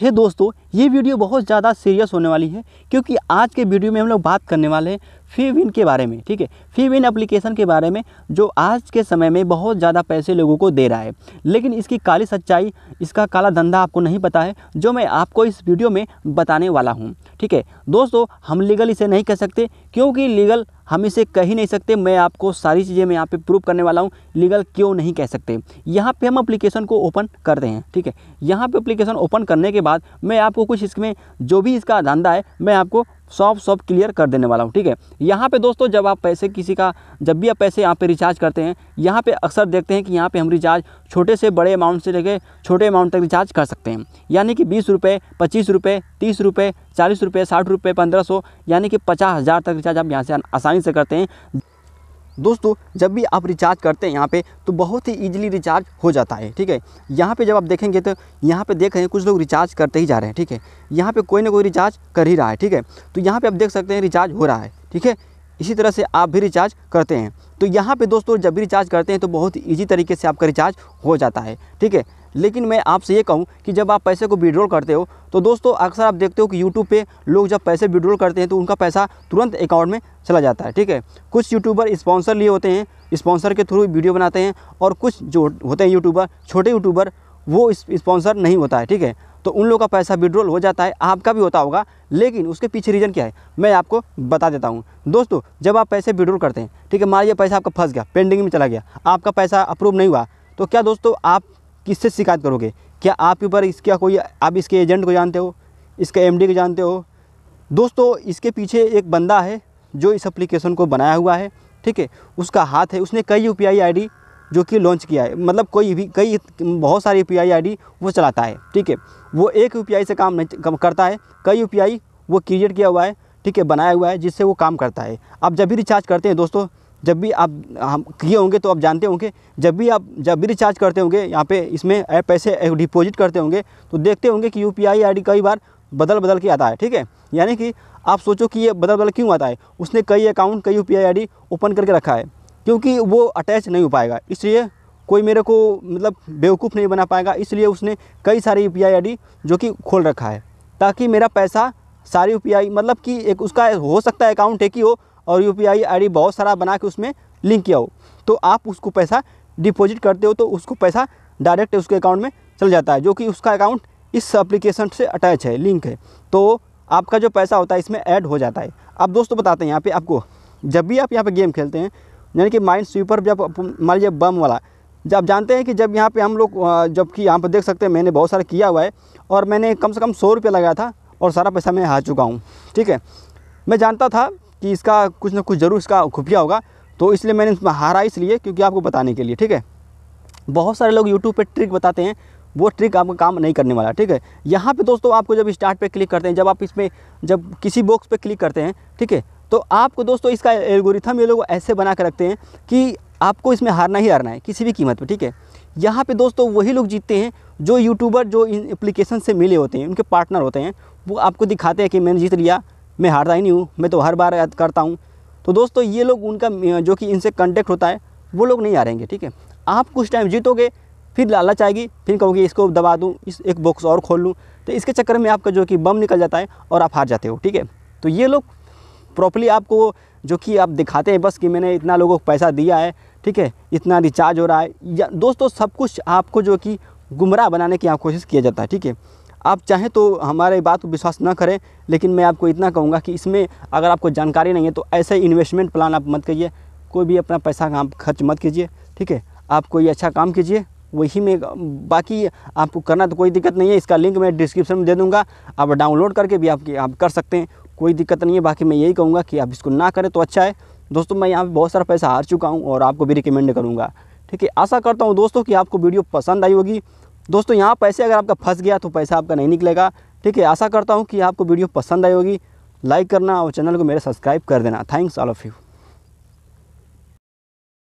हे दोस्तों ये वीडियो बहुत ज़्यादा सीरियस होने वाली है क्योंकि आज के वीडियो में हम लोग बात करने वाले हैं फ़ी विन के बारे में ठीक है फ़ी विन एप्लीकेशन के बारे में जो आज के समय में बहुत ज़्यादा पैसे लोगों को दे रहा है लेकिन इसकी काली सच्चाई इसका काला धंधा आपको नहीं पता है जो मैं आपको इस वीडियो में बताने वाला हूँ ठीक है दोस्तों हम लीगल इसे नहीं कह सकते क्योंकि लीगल हम इसे कह ही नहीं सकते मैं आपको सारी चीज़ें मैं यहाँ पे प्रूव करने वाला हूँ लीगल क्यों नहीं कह सकते यहाँ पे हम एप्लीकेशन को ओपन करते हैं ठीक है यहाँ पे एप्लीकेशन ओपन करने के बाद मैं आपको कुछ इसमें जो भी इसका धंधा है मैं आपको सब सब क्लियर कर देने वाला हूँ ठीक है यहाँ पे दोस्तों जब आप पैसे किसी का जब भी आप पैसे यहाँ पे रिचार्ज करते हैं यहाँ पे अक्सर देखते हैं कि यहाँ पे हम रिचार्ज छोटे से बड़े अमाउंट से लेके छोटे अमाउंट तक रिचार्ज कर सकते हैं यानी कि बीस रुपये पच्चीस रुपये तीस रुपये चालीस रुपये साठ रुपये पंद्रह सौ यानी कि पचास हज़ार तक रिचार्ज आप यहाँ से आसानी से करते हैं दोस्तों जब भी आप रिचार्ज करते हैं यहाँ पे तो बहुत ही ईजिली रिचार्ज हो जाता है ठीक है यहाँ पे जब आप देखेंगे तो यहाँ पे देख रहे हैं कुछ लोग रिचार्ज करते ही जा रहे हैं ठीक है यहाँ पे कोई ना कोई रिचार्ज कर ही रहा है ठीक है तो यहाँ पे आप देख सकते हैं रिचार्ज हो रहा है ठीक है इसी तरह से आप भी रिचार्ज करते हैं तो यहाँ पे दोस्तों जब भी रिचार्ज करते हैं तो बहुत ईजी तरीके से आपका रिचार्ज हो जाता है ठीक है लेकिन मैं आपसे ये कहूँ कि जब आप पैसे को विड्रॉल करते हो तो दोस्तों अक्सर आप देखते हो कि यूट्यूब पे लोग जब पैसे विड्रॉल करते हैं तो उनका पैसा तुरंत अकाउंट में चला जाता है ठीक है कुछ यूट्यूबर स्पॉन्सर लिए होते हैं स्पॉन्सर के थ्रू वीडियो बनाते हैं और कुछ जो होते हैं यूट्यूबर छोटे यूट्यूबर वो स्पॉन्सर नहीं होता है ठीक है तो उन लोग का पैसा विड्रॉल हो जाता है आपका भी होता होगा लेकिन उसके पीछे रीज़न क्या है मैं आपको बता देता हूँ दोस्तों जब आप पैसे विड्रॉल करते हैं ठीक है मान लिया पैसा आपका फंस गया पेंडिंग में चला गया आपका पैसा अप्रूव नहीं हुआ तो क्या दोस्तों आप किससे शिकायत करोगे क्या आपके ऊपर इसका कोई आप इसके एजेंट को जानते हो इसके एम को जानते हो दोस्तों इसके पीछे एक बंदा है जो इस अप्लीकेशन को बनाया हुआ है ठीक है उसका हाथ है उसने कई यू पी आई जो कि लॉन्च किया है मतलब कोई भी कई बहुत सारी यू पी वो चलाता है ठीक है वो एक यू से काम नहीं करता है कई यू वो क्रिएट किया हुआ है ठीक है बनाया हुआ है जिससे वो काम करता है आप जब भी रिचार्ज करते हैं दोस्तों जब भी आप हम किए होंगे तो आप जानते होंगे जब भी आप जब भी रिचार्ज करते होंगे यहाँ पे इसमें पैसे डिपॉजिट करते होंगे तो देखते होंगे कि यू पी आई कई बार बदल बदल के आता है ठीक है यानी कि आप सोचो कि ये बदल बदल क्यों आता है उसने कई अकाउंट कई यू पी ओपन करके रखा है क्योंकि वो अटैच नहीं हो पाएगा इसलिए कोई मेरे को मतलब बेवकूफ़ नहीं बना पाएगा इसलिए उसने कई सारी यू पी जो कि खोल रखा है ताकि मेरा पैसा सारी यू मतलब कि एक उसका हो सकता है अकाउंट एक ही हो और यू पी बहुत सारा बना के उसमें लिंक किया हो तो आप उसको पैसा डिपॉजिट करते हो तो उसको पैसा डायरेक्ट उसके अकाउंट में चल जाता है जो कि उसका अकाउंट इस एप्लीकेशन से अटैच है लिंक है तो आपका जो पैसा होता है इसमें ऐड हो जाता है अब दोस्तों बताते हैं यहाँ पे आपको जब भी आप यहाँ पे गेम खेलते हैं यानी कि माइंड स्वीपर जब मान लीजिए बम वाला जब आप जानते हैं कि जब यहाँ पे हम लोग जबकि यहाँ पर देख सकते हैं मैंने बहुत सारा किया हुआ है और मैंने कम से कम सौ रुपये लगाया था और सारा पैसा मैं हार चुका हूँ ठीक है मैं जानता था कि इसका कुछ ना कुछ ज़रूर इसका खुफिया होगा तो इसलिए मैंने इसमें हारा इसलिए क्योंकि आपको बताने के लिए ठीक है बहुत सारे लोग यूट्यूब पर ट्रिक बताते हैं वो ट्रिक आपका काम नहीं करने वाला ठीक है यहाँ पे दोस्तों आपको जब स्टार्ट पे क्लिक करते हैं जब आप इसमें जब किसी बॉक्स पे क्लिक करते हैं ठीक है तो आपको दोस्तों इसका एल्गोरिथम ये लोग ऐसे बना कर रखते हैं कि आपको इसमें हारना ही हारना है किसी भी कीमत पर ठीक है यहाँ पे दोस्तों वही लोग जीतते हैं जो यूट्यूबर जो इन एप्लीकेशन से मिले होते हैं उनके पार्टनर होते हैं वो आपको दिखाते हैं कि मैंने जीत लिया मैं हारता ही नहीं हूँ मैं तो हर बार याद करता हूँ तो दोस्तों ये लोग उनका जो कि इनसे कॉन्टेक्ट होता है वो लोग नहीं हारेंगे ठीक है आप कुछ टाइम जीतोगे फिर लालच आएगी फिर कहोगे इसको दबा दूँ इस एक बॉक्स और खोल लूँ तो इसके चक्कर में आपका जो कि बम निकल जाता है और आप हार जाते हो ठीक है तो ये लोग प्रॉपरली आपको जो कि आप दिखाते हैं बस कि मैंने इतना लोगों को पैसा दिया है ठीक है इतना रिचार्ज हो रहा है या दोस्तों सब कुछ आपको जो कि गुमराह बनाने की यहाँ कोशिश किया जाता है ठीक है आप चाहें तो हमारे बात को विश्वास ना करें लेकिन मैं आपको इतना कहूँगा कि इसमें अगर आपको जानकारी नहीं है तो ऐसे इन्वेस्टमेंट प्लान आप मत करिए कोई भी अपना पैसा आप खर्च मत कीजिए ठीक है आप कोई अच्छा काम कीजिए वही में बाकी आपको करना तो कोई दिक्कत नहीं है इसका लिंक मैं डिस्क्रिप्शन में दे दूँगा आप डाउनलोड करके भी आप, आप कर सकते हैं कोई दिक्कत नहीं है बाकी मैं यही कहूँगा कि आप इसको ना करें तो अच्छा है दोस्तों मैं यहाँ पर बहुत सारा पैसा हार चुका हूँ और आपको भी रिकमेंड करूँगा ठीक है आशा करता हूँ दोस्तों कि आपको वीडियो पसंद आई होगी दोस्तों यहाँ पैसे अगर आपका फंस गया तो पैसा आपका नहीं निकलेगा ठीक है आशा करता हूँ कि आपको वीडियो पसंद आई होगी लाइक करना और चैनल को मेरे सब्सक्राइब कर देना थैंक्स ऑल ऑफ़ यू